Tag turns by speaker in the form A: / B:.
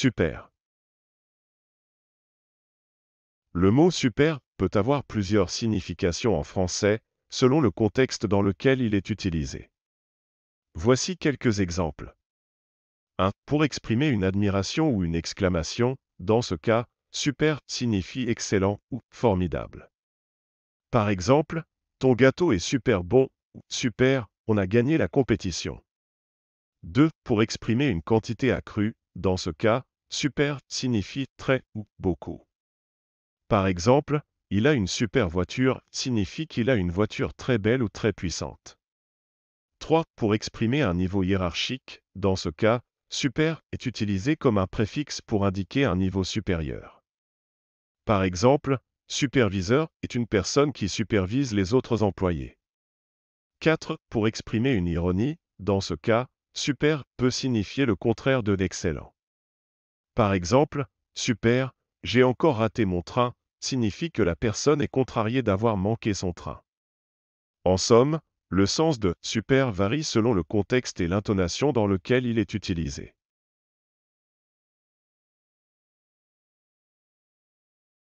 A: Super. Le mot super peut avoir plusieurs significations en français, selon le contexte dans lequel il est utilisé. Voici quelques exemples. 1. Pour exprimer une admiration ou une exclamation, dans ce cas, super signifie excellent ou formidable. Par exemple, ton gâteau est super bon ou super, on a gagné la compétition. 2. Pour exprimer une quantité accrue, dans ce cas, super signifie très ou beaucoup. Par exemple, il a une super voiture signifie qu'il a une voiture très belle ou très puissante. 3. Pour exprimer un niveau hiérarchique, dans ce cas, super est utilisé comme un préfixe pour indiquer un niveau supérieur. Par exemple, superviseur est une personne qui supervise les autres employés. 4. Pour exprimer une ironie, dans ce cas, super peut signifier le contraire de d'excellent. Par exemple, super, j'ai encore raté mon train, signifie que la personne est contrariée d'avoir manqué son train. En somme, le sens de super varie selon le contexte et l'intonation dans lequel il est utilisé.